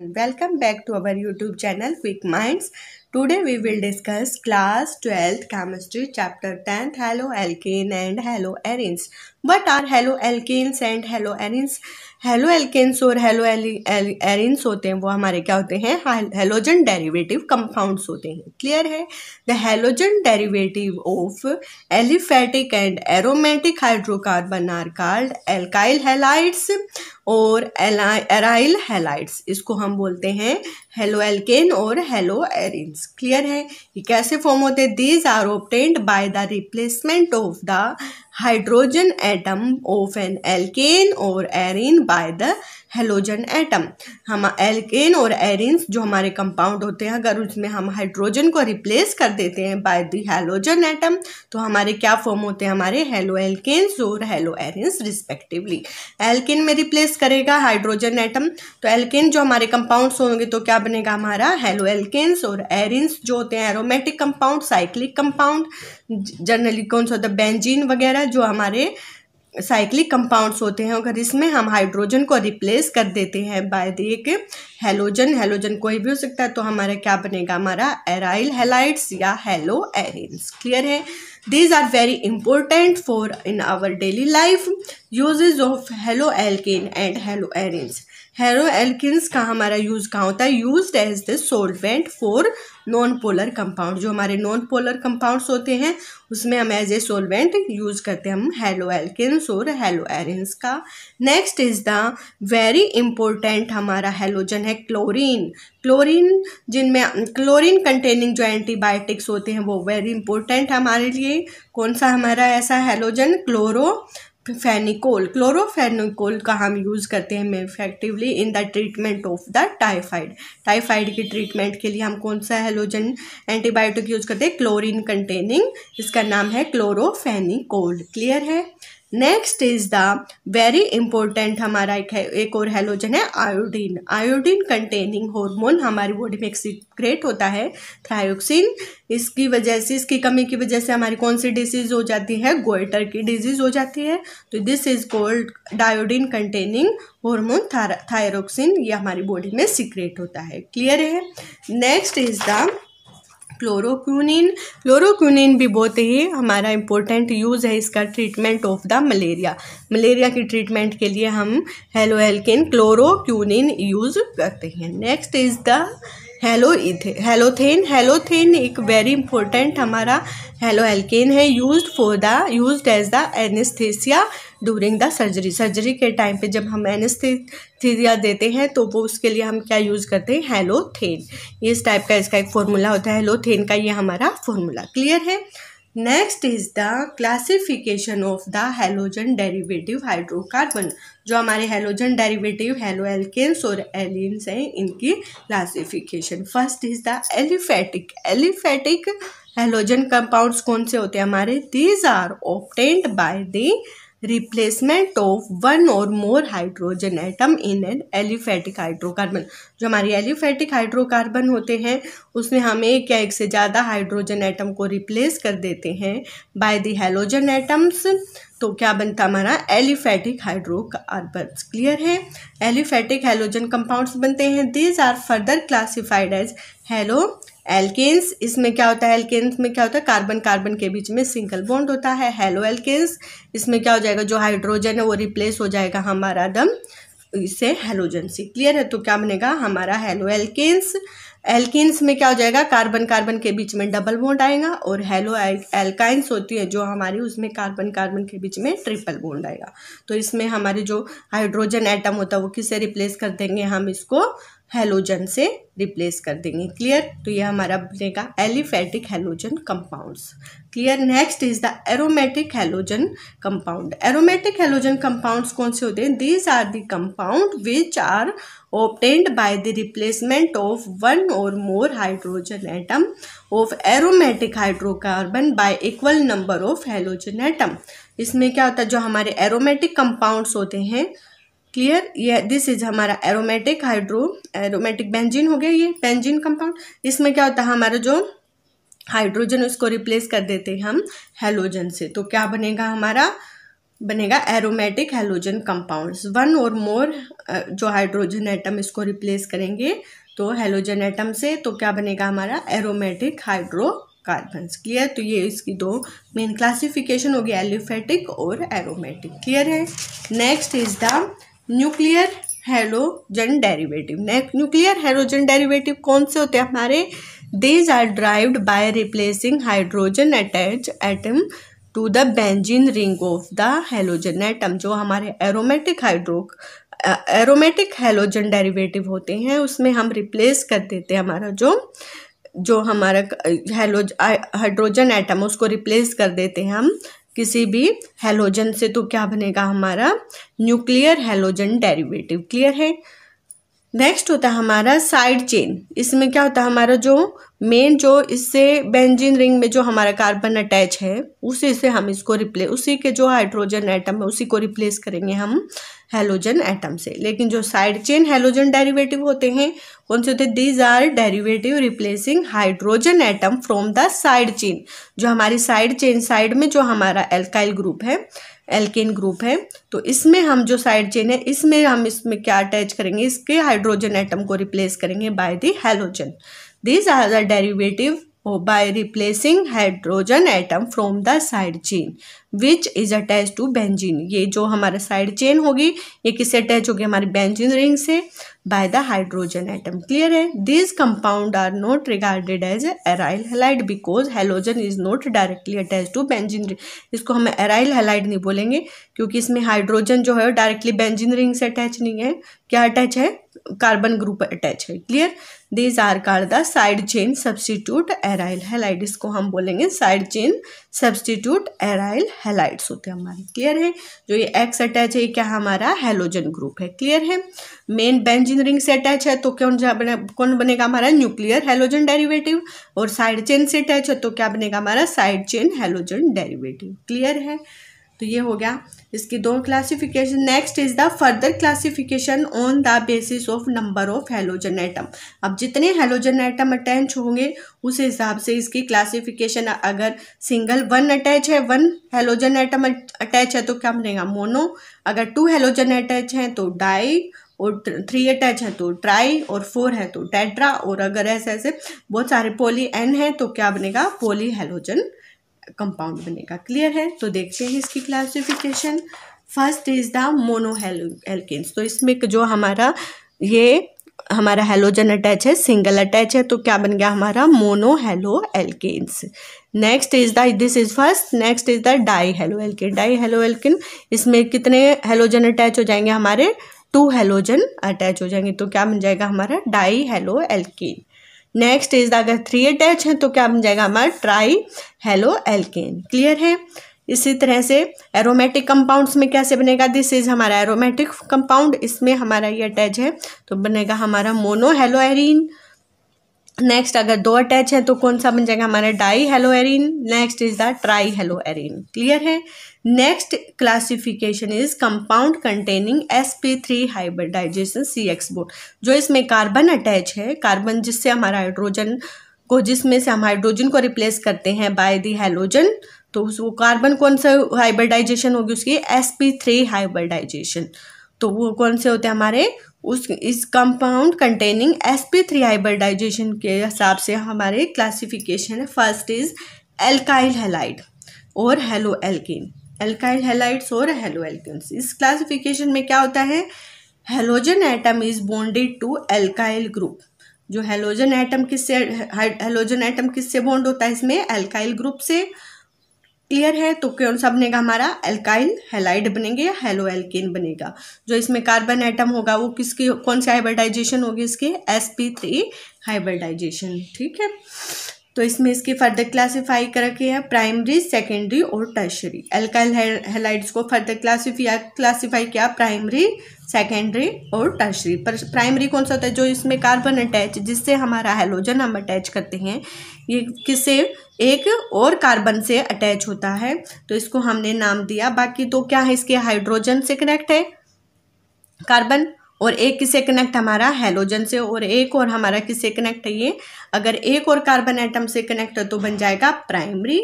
Welcome back to our YouTube channel Quick Minds. Today we will discuss class twelfth chemistry chapter tenth haloalkane and haloarenes what are haloalkanes and haloarenes haloalkanes और haloarenes होते हैं वो हमारे क्या होते हैं halogen derivative compounds होते हैं क्लियर है the halogen derivative of aliphatic and aromatic hydrocarbon are called alkyl halides और एराइल हेलाइट्स इसको हम बोलते हैं हेलो एल्केन और हेलो एरिन्स ऑप्शंस क्लियर है ये कैसे फॉर्म होते हैं these are obtained by the replacement of the hydrogen atom of an alkane और arene by the halogen atom हम एल्केन और एरिन्स जो हमारे कंपाउंड होते हैं अगर उसमें हम हाइड्रोजन को रिप्लेस कर देते हैं बाय द हेलोजन एटम तो हमारे क्या फॉर्म होते हैं हमारे हेलो एल्केन्स और हेलो एरिन्स रिस्पेक्टिवली एल्केन में रिप्लेस करेगा हाइड्रोजन एटम तो एल्केन जो हमारे कंपाउंड्स होंगे तो क्या बनेगा हमारा हेलो एल्केन्स और एरिन्स जो होते हैं aromatic compound cyclic compound generally कौन सा होता है बेंजीन वगैरह जो हमारे साइक्लिक कंपाउंड्स होते हैं अगर इसमें हम हाइड्रोजन को रिप्लेस कर देते हैं बाय द एक हेलोजन हेलोजन कोई भी हो सकता है तो हमारा क्या बनेगा हमारा एराइल हेलाइट्स या हेलो एरिन्स क्लियर है these are very important for in our daily life uses of haloalkanes and haloarenes haloalkanes का हमारा यूज़ कहाँ होता है use as the solvent for non polar compound जो हमारे non polar compounds होते हैं उसमें हम एज ए सोलवेंट यूज़ करते हैं हम हेलो एल्किस और हेलो एरेंस का next is the very important हमारा हेलोजन है क्लोरीन क्लोरीन जिनमें क्लोरीन कंटेनिंग जो एंटीबायोटिक्स होते हैं वो वेरी इंपॉर्टेंट हमारे लिए कौन सा हमारा ऐसा हेलोजन क्लोरो फेनिकोल क्लोरोफेनिकोल का हम यूज़ करते हैं effectively in the treatment of the typhoid typhoid की ट्रीटमेंट के लिए हम कौन सा हेलोजन एंटीबायोटिक यूज़ करते हैं क्लोरीन कंटेनिंग इसका नाम है क्लोरोफेनिकोल क्लियर है next is the very important हमारा एक है एक और हेलोजन है आयोडीन आयोडीन कंटेनिंग हार्मोन हमारी बॉडी में सीक्रेट होता है थायोक्सिन इसकी वजह से इसकी कमी की वजह से हमारी कौन सी डिजीज़ हो जाती है गोइटर की डिजीज़ हो जाती है तो this is called iodine containing hormone thyroxine ये हमारी बॉडी में सीक्रेट होता है क्लियर है next is the chloroquine chloroquine भी बहुत ही हमारा इम्पोर्टेंट यूज़ है इसका treatment of the malaria malaria की ट्रीटमेंट के लिए हम हेलोहेल्किन क्लोरोक्विनिन यूज़ करते हैं नेक्स्ट इज़ द हेलो इथे हेलोथेन हेलोथेन एक वेरी इंपॉर्टेंट हमारा हेलो एल्केन है use for the use as the anaesthesia during the surgery surgery के टाइम पे जब हम एनेस्थेसिया देते हैं तो वो उसके लिए हम क्या यूज़ करते हैं हेलोथेन इस टाइप का इसका एक फॉर्मूला होता है हेलोथेन का ये हमारा फॉर्मूला क्लियर है next is the classification of the halogen derivative hydrocarbon जो हमारे हेलोजन डेरिवेटिव हेलो एल्केन्स और एलिन्स हैं इनकी classification first is the aliphatic aliphatic halogen compounds कौन से होते हैं हमारे these are obtained by the replacement of one or more hydrogen atom in an aliphatic hydrocarbon जो हमारे एलिफेटिक हाइड्रोकार्बन होते हैं उसमें हम एक या एक से ज़्यादा हाइड्रोजन एटम को रिप्लेस कर देते हैं बाय द हेलोजन एटम्स तो क्या बनता हमारा एलिफेटिक हाइड्रोकार्बन क्लियर है एलिफेटिक हेलोजन कंपाउंड्स बनते हैं these are further classified as haloalkanes इसमें क्या होता है एल्किन्स में क्या होता है कार्बन कार्बन के बीच में सिंगल बॉन्ड होता है हेलो एल्किन्स इसमें क्या हो जाएगा जो हाइड्रोजन है वो रिप्लेस हो जाएगा हमारा दम इससे हेलोजन से क्लियर है तो क्या बनेगा हमारा हेलो एल्किन्स एल्किन्स में क्या हो जाएगा कार्बन कार्बन के बीच में डबल बॉन्ड आएगा और हेलो एल्काइंस होती है जो हमारी उसमें कार्बन कार्बन के बीच में ट्रिपल बॉन्ड आएगा तो इसमें हमारी जो हाइड्रोजन एटम होता है वो किसे रिप्लेस कर देंगे हम इसको हेलोजन से रिप्लेस कर देंगे क्लियर तो ये हमारा बनेगा aliphatic halogen compounds clear next is the aromatic halogen compound aromatic halogen compounds कौन से होते हैं these are the compound which are obtained by the replacement of one or more hydrogen atom of aromatic hydrocarbon by equal number of halogen atom इसमें क्या होता है जो हमारे एरोमेटिक कंपाउंड्स होते हैं क्लियर ये दिस इज हमारा एरोमेटिक हाइड्रो एरोमेटिक बेंजीन हो गया ये बेंजीन कंपाउंड इसमें क्या होता है हमारा जो हाइड्रोजन उसको रिप्लेस कर देते हैं हम हेलोजन से तो क्या बनेगा हमारा बनेगा aromatic halogen compounds one or मोर जो हाइड्रोजन एटम इसको रिप्लेस करेंगे तो हेलोजन एटम से तो क्या बनेगा हमारा एरोमेटिक हाइड्रो क्लियर तो ये इसकी दो मेन क्लासिफिकेशन होगी एलिफेटिक और एरोमेटिक क्लियर है next is the nuclear halogen derivative nuclear halogen derivative कौन से होते हैं हमारे these are derived by replacing hydrogen attach atom to the benzene ring of the halogen atom जो हमारे aromatic hydro aromatic halogen derivative होते हैं उसमें हम रिप्लेस कर देते हैं हमारा जो जो हमारा हेलोज हाइड्रोजन एटम उसको रिप्लेस कर देते हैं हम किसी भी हेलोजन से तो क्या बनेगा हमारा न्यूक्लियर हेलोजन डेरिवेटिव क्लियर है नेक्स्ट होता है हमारा साइड चेन इसमें क्या होता है हमारा जो मेन जो इससे बेंजीन रिंग में जो हमारा कार्बन अटैच है उसी से हम इसको रिप्लेस उसी के जो हाइड्रोजन एटम है उसी को रिप्लेस करेंगे हम हेलोजन एटम से लेकिन जो साइड चेन हेलोजन डेरिवेटिव होते हैं कौन से होते हैं these are derivative replacing hydrogen atom from the side chain जो हमारी साइड चेन साइड में जो हमारा एल्काइल ग्रुप है एल्केन ग्रुप है तो इसमें हम जो साइड चेन है इसमें हम इसमें क्या अटैच करेंगे इसके हाइड्रोजन एटम को रिप्लेस करेंगे by the halogen these are the derivative or by replacing hydrogen atom from the side chain which is attached to benzene ये जो हमारा side chain होगी ये किससे attach होगी हमारी benzene ring से by the hydrogen atom clear है these compound are not regarded as aryl halide because halogen is not directly attached to benzene ring इसको हम aryl halide नहीं बोलेंगे क्योंकि इसमें hydrogen जो है directly benzene ring से attach नहीं है क्या attach है कार्बन ग्रुप अटैच है clear these are called the side chain substitute aryl halide इसको हम बोलेंगे side chain substitute aryl halides होते हैं हमारे क्लियर है जो ये एक्स अटैच है ये क्या हमारा हेलोजन ग्रुप है क्लियर है मेन बेंजिन रिंग से अटैच है तो कौन बने कौन बनेगा हमारा न्यूक्लियर हेलोजन डेरिवेटिव और साइड चेन से अटैच है तो क्या बनेगा हमारा side chain halogen derivative clear है तो ये हो गया इसकी दो classification next is the further classification on the basis of number of halogen atom अब जितने हेलोजन आइटम अटैच होंगे उस हिसाब से इसकी क्लासिफिकेशन अगर सिंगल वन अटैच है वन हेलोजन आइटम अटैच है तो क्या बनेगा मोनो अगर टू हेलोजन अटैच हैं तो डाई और थ्री अटैच है तो ट्राई और फोर है तो टेट्रा और अगर ऐसे ऐसे बहुत सारे पोली एन है तो क्या बनेगा पोली हेलोजन कंपाउंड बनेगा क्लियर है तो देखते हैं इसकी classification first is the mono alkanes तो इसमें जो हमारा ये हमारा हेलोजन अटैच है सिंगल अटैच है तो क्या बन गया हमारा monohaloalkanes next is the this is first next is the dihaloalkane dihaloalkane इसमें कितने हेलोजन अटैच हो जाएंगे हमारे टू हेलोजन अटैच हो जाएंगे तो क्या बन जाएगा हमारा dihaloalkane next is अगर थ्री अटैच है तो क्या बन जाएगा हमारा ट्राई हेलो एल्केन क्लियर है इसी तरह से एरोमेटिक कंपाउंड्स में कैसे बनेगा दिस इज हमारा एरोमेटिक कंपाउंड इसमें हमारा ये अटैच है तो बनेगा हमारा मोनो हेलो एरिन नेक्स्ट अगर दो अटैच है तो कौन सा बन जाएगा हमारा dihaloarene next is the trihaloarene clear है next classification is compound containing S P three hybridization C bond जो इसमें कार्बन अटैच है कार्बन जिससे हमारा हाइड्रोजन को जिसमें से हम हाइड्रोजन को रिप्लेस करते हैं बाय दी हेलोजन तो उस वो कार्बन कौन सा हाइब्रिडाइजेशन होगी उसकी एस पी थ्री हाइब्रिडाइजेशन तो वो कौन से होते हैं हमारे उस इस compound containing S P three digestion के हिसाब से हमारे क्लासिफिकेशन है फर्स्ट इज एल्काइल हेलाइड और हेलो एल्किन एल्काइल हेलाइड्स और हेलो एल्किन्स इस क्लासिफिकेशन में क्या होता है halogen atom is bonded to alkyl group जो हेलोजन एटम किससे हेलोजन एटम किससे बॉन्ड होता है इसमें एल्काइल ग्रुप से क्लियर है तो क्यों सा बनेगा हमारा एल्काइल हेलाइड बनेंगे या हेलो एल्केन बनेगा जो इसमें कार्बन आइटम होगा वो किसकी कौन सी हाइब्रिडाइजेशन होगी इसके एस पी थ्री हाइब्रिडाइजेशन ठीक है तो इसमें इसकी फर्दर क्लासीफाई करके हैं प्राइमरी सेकेंडरी और टर्शरी एल्काइल हेलाइड्स को फर्दर क्लासीफिया क्लासीफाई किया प्राइमरी सेकेंडरी और टर्शरी पर प्राइमरी कौन सा होता है जो इसमें कार्बन अटैच जिससे हमारा हेलोजन हम अटैच करते हैं ये किससे एक और कार्बन से अटैच होता है तो इसको हमने नाम दिया बाकी तो क्या है इसके हाइड्रोजन से कनेक्ट है कार्बन और एक किससे कनेक्ट हमारा हेलोजन से और एक और हमारा किससे कनेक्ट है ये अगर एक और कार्बन एटम से कनेक्ट है तो बन जाएगा प्राइमरी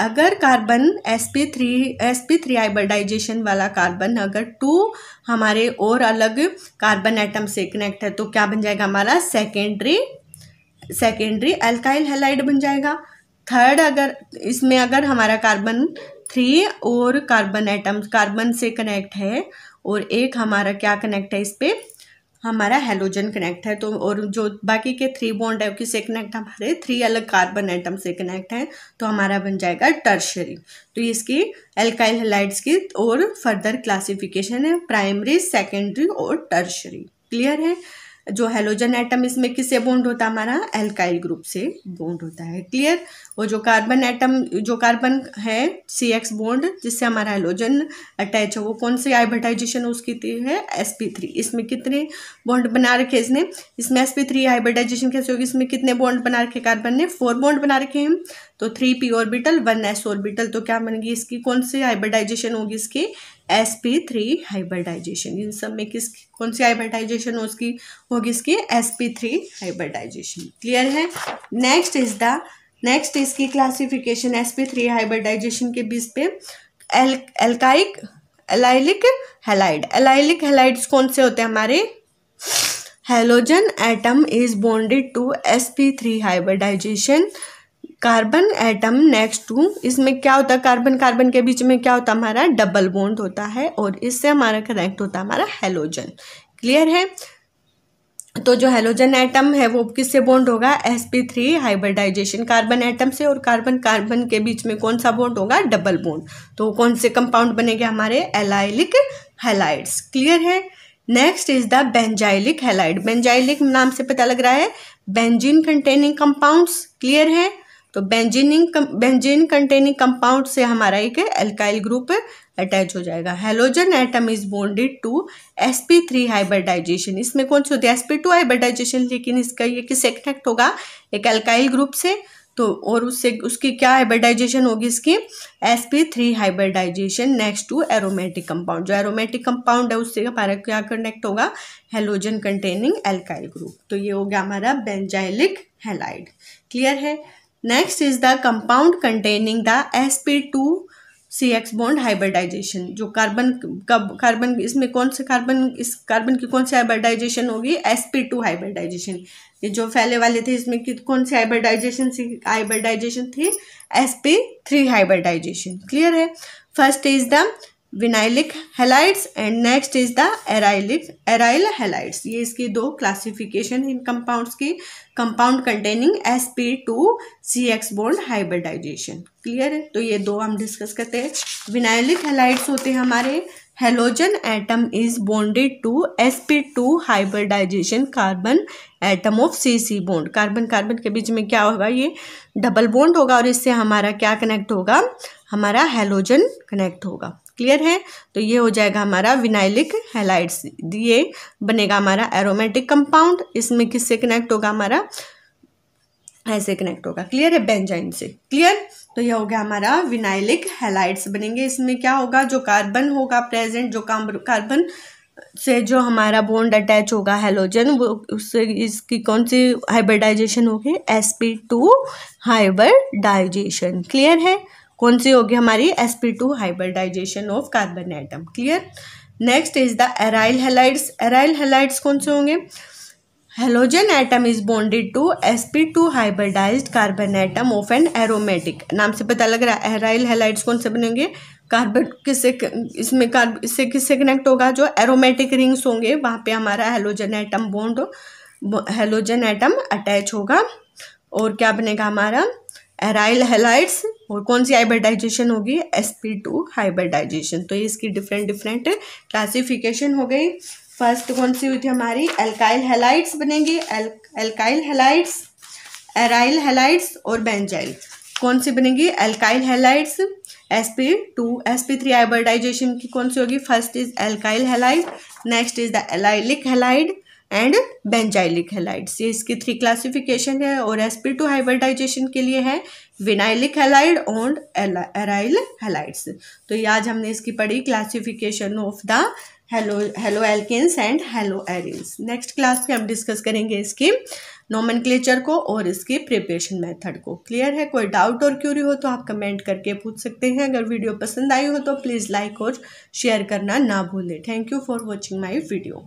अगर carbon S P three S P three hybridization वाला कार्बन अगर टू हमारे और अलग कार्बन एटम से कनेक्ट है तो क्या बन जाएगा हमारा सेकेंडरी सेकेंडरी एल्काइल हेलाइड बन जाएगा थर्ड अगर इसमें अगर हमारा कार्बन थ्री और कार्बन एटम कार्बन से कनेक्ट है और एक हमारा क्या कनेक्ट है इस पर हमारा हेलोजन कनेक्ट है तो और जो बाकी के थ्री बॉन्ड है किससे कनेक्ट हमारे थ्री अलग कार्बन एटम से कनेक्ट हैं तो हमारा बन जाएगा टर्शरी तो इसकी एल्काइल हेलाइड्स की और फर्दर क्लासिफिकेशन है प्राइमरी सेकेंडरी और टर्शरी क्लियर है जो हेलोजन आइटम इसमें किससे बॉन्ड होता है हमारा एल्काइल ग्रुप से बॉन्ड होता है क्लियर और जो कार्बन एटम जो कार्बन है सी एक्स बॉन्ड जिससे हमारा हेलोजन अटैच है वो कौन सी हाइब्रिडाइजेशन उसकी थी है एस पी थ्री इसमें कितने बॉन्ड बना रखे इसने इसमें एस पी थ्री हाइब्रिडाइजेशन कैसे होगी इसमें कितने बॉन्ड बना रखे कार्बन ने फोर बॉन्ड बना रखे हैं तो three p orbital one s orbital तो क्या बनेगी इसकी कौन सी हाइब्रिडाइजेशन होगी इसकी एस पी थ्री हाइब्रिडाइजेशन इन सब में किस कौन सी हाइब्रिडाइजेशन उसकी होगी इसकी s P three hybridization clear है नेक्स्ट इज द नेक्स्ट इसकी classification s P three hybridization के बीच पे एल एल्काइक एलाइलिक हेलाइड एलाइलिक हेलाइड्स कौन से होते हैं हमारे halogen atom is bonded to s P three hybridization carbon atom next to इसमें क्या होता है कार्बन कार्बन के बीच में क्या होता है हमारा डबल बॉन्ड होता है और इससे हमारा कनेक्ट होता है हमारा हेलोजन क्लियर है तो जो हेलोजन एटम है वो किससे बॉन्ड होगा s P three hybridization carbon atom से और कार्बन कार्बन के बीच में कौन सा बॉन्ड होगा डबल बॉन्ड तो कौन से कंपाउंड बनेंगे हमारे एलाइलिक हेलाइड्स क्लियर है next is the benzylic halide benzylic नाम से पता लग रहा है बेंजीन कंटेनिंग कंपाउंड्स क्लियर है तो बेंजीनिंग बेंजीन कंटेनिंग कंपाउंड से हमारा एक एल्काइल ग्रुप अटैच हो जाएगा halogen atom is bonded to s P three hybridization इसमें कौन सी होती है एस पी टू हाइबरडाइजेशन लेकिन इसका ये किस कनेक्ट होगा एक अल्काइल ग्रुप से तो और उससे उसकी क्या हाइबरडाइजेशन होगी इसकी s P three hybridization next to aromatic compound जो एरोमेटिक कंपाउंड है उससे हमारा क्या कनेक्ट होगा हेलोजन कंटेनिंग एल्काइल ग्रुप तो ये हो गया हमारा बेंजाइलिक हेलाइड क्लियर है next is the compound containing the s p two C X bond hybridization जो कार्बन का कार्बन इसमें कौन से कार्बन इस कार्बन की कौन सी हाइब्रिडाइजेशन होगी एस पी टू हाइब्रिडाइजेशन ये जो फैले वाले थे इसमें कि कौन सी हाइब्रिडाइजेशन हाइब्रिडाइजेशन थी s P three hybridization clear है first is the vinylic halides and next is the arylic aryl halides ये इसकी दो क्लासिफिकेशन इन कंपाउंड्स की compound containing S p two C X bond hybridization clear है तो ये दो हम डिस्कस करते हैं विनाइलिक हेलाइट्स होते हैं हमारे halogen atom is bonded to s p two hybridization carbon atom of C C bond carbon carbon के बीच में क्या होगा ये डबल बोंड होगा और इससे हमारा क्या कनेक्ट होगा हमारा हेलोजन कनेक्ट होगा क्लियर है तो ये हो जाएगा हमारा विनाइलिक हेलाइड्स ये बनेगा हमारा एरोमेटिक कंपाउंड इसमें किससे कनेक्ट होगा हमारा ऐसे कनेक्ट होगा क्लियर है बेंजाइन से क्लियर तो ये हो गया हमारा विनाइलिक हेलाइड्स बनेंगे इसमें क्या होगा जो कार्बन होगा प्रेजेंट जो कार्बन से जो हमारा बॉन्ड अटैच होगा हेलोजन वो उससे इसकी कौन सी हाइब्रिडाइजेशन होगी s p two hybrid clear है कौन सी होगी हमारी s p two hybridization of carbon atom clear next is the aryl halides aryl halides कौन से होंगे halogen atom is bonded to s p two hybridized carbon atom of an aromatic नाम से पता लग रहा है एराइल हेलाइड्स कौन से बनेंगे कार्बन किससे इसमें कार्बन इससे किससे कनेक्ट होगा जो एरोमेटिक रिंग्स होंगे वहाँ पे हमारा halogen atom bond halogen atom attach होगा और क्या बनेगा हमारा एराइल हेलाइट्स और कौन सी हाइब्रिडाइजेशन होगी एस पी टू हाइब्रिडाइजेशन तो ये इसकी डिफरेंट डिफरेंट क्लासिफिकेशन हो गई फर्स्ट कौन सी हुई थी हमारी एल्काइल हेलाइट्स बनेगी एल्काइल हेलाइट्स एराइल हेलाइट्स और बेंजाइल कौन सी बनेगी alkyl halides s p two s P three hybridization की कौन सी होगी first is alkyl halide next is the allylic halide and benzylic halides ये इसकी थ्री क्लासिफिकेशन है और एसपी टू हाइबर्टाइजेशन के लिए है विनाइलिक हेलाइड और एराइल हेलाइड्स तो ये आज हमने इसकी पढ़ी classification of the halo halo alkanes and halo arenes next class में हम डिस्कस करेंगे इसकी नॉमन को और इसके प्रिपरेशन मेथड को क्लियर है कोई डाउट और क्यूरी हो तो आप कमेंट करके पूछ सकते हैं अगर वीडियो पसंद आई हो तो प्लीज़ लाइक और शेयर करना ना भूलें thank you for watching my video